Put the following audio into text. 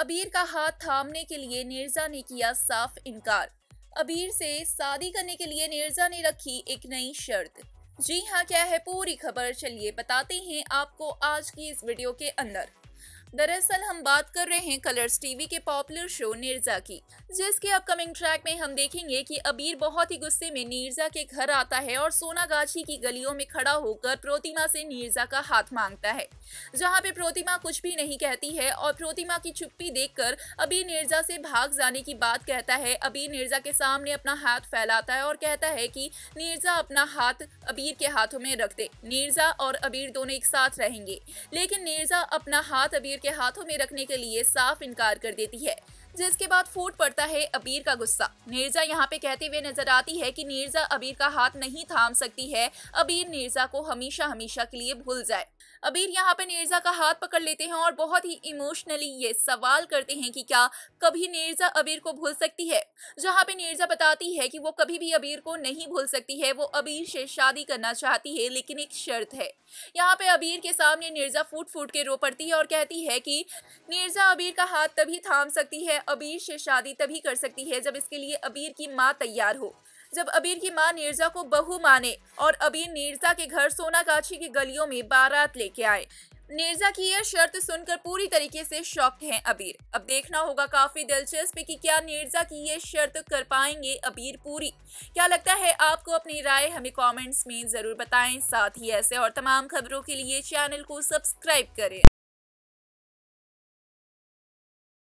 अबीर का हाथ थामने के लिए निर्जा ने किया साफ इनकार अबीर से शादी करने के लिए निर्जा ने रखी एक नई शर्त जी हाँ क्या है पूरी खबर चलिए बताते हैं आपको आज की इस वीडियो के अंदर दरअसल हम बात कर रहे हैं कलर्स टीवी के पॉपुलर शो नीरजा की जिसके अपकमिंग ट्रैक में हम देखेंगे कि अबीर बहुत ही गुस्से में नीरजा के घर आता है और सोनागाछी की गलियों में खड़ा होकर प्रोतिमा से नीरजा का हाथ मांगता है जहाँ पे प्रोतिमा कुछ भी नहीं कहती है और प्रोतिमा की चुप्पी कर अबीर नीरजा से भाग जाने की बात कहता है अबीर नीरजा के सामने अपना हाथ फैलाता है और कहता है की नीरजा अपना हाथ अबीर के हाथों में रख दे नीरजा और अबीर दोनों एक साथ रहेंगे लेकिन नीरजा अपना हाथ अबीर के हाथों में रखने के लिए साफ इनकार कर देती है जिसके बाद फूट पड़ता है अबीर का गुस्सा नीरजा यहाँ पे कहते हुए नजर आती है कि नीरजा अबीर का हाथ नहीं थाम सकती है अबीर नीरजा को हमेशा हमेशा के लिए भूल जाए अबीर यहाँ पे नीरजा का हाथ पकड़ लेते हैं और बहुत ही इमोशनली ये सवाल करते हैं कि क्या कभी नीरजा अबीर को भूल सकती है जहाँ पे नीरजा बताती है कि वो कभी भी अबीर को नहीं भूल सकती है वो अबीर से शादी करना चाहती है लेकिन एक शर्त है यहाँ पे अबीर के सामने नीरजा फूट फूट के रो पड़ती है और कहती है कि नीरजा अबीर का हाथ तभी थाम सकती है अबीर से शादी तभी कर सकती है जब इसके लिए अबीर की माँ तैयार हो जब अबीर की माँ नीरजा को बहू माने और अबीर नीरजा के घर सोनागाछी की गलियों में बारात लेके आए नीरजा की यह शर्त सुनकर पूरी तरीके से शौक हैं अबीर अब देखना होगा काफी दिलचस्प कि क्या नीरजा की यह शर्त कर पाएंगे अबीर पूरी क्या लगता है आपको अपनी राय हमें कमेंट्स में जरूर बताएं साथ ही ऐसे और तमाम खबरों के लिए चैनल को सब्सक्राइब करें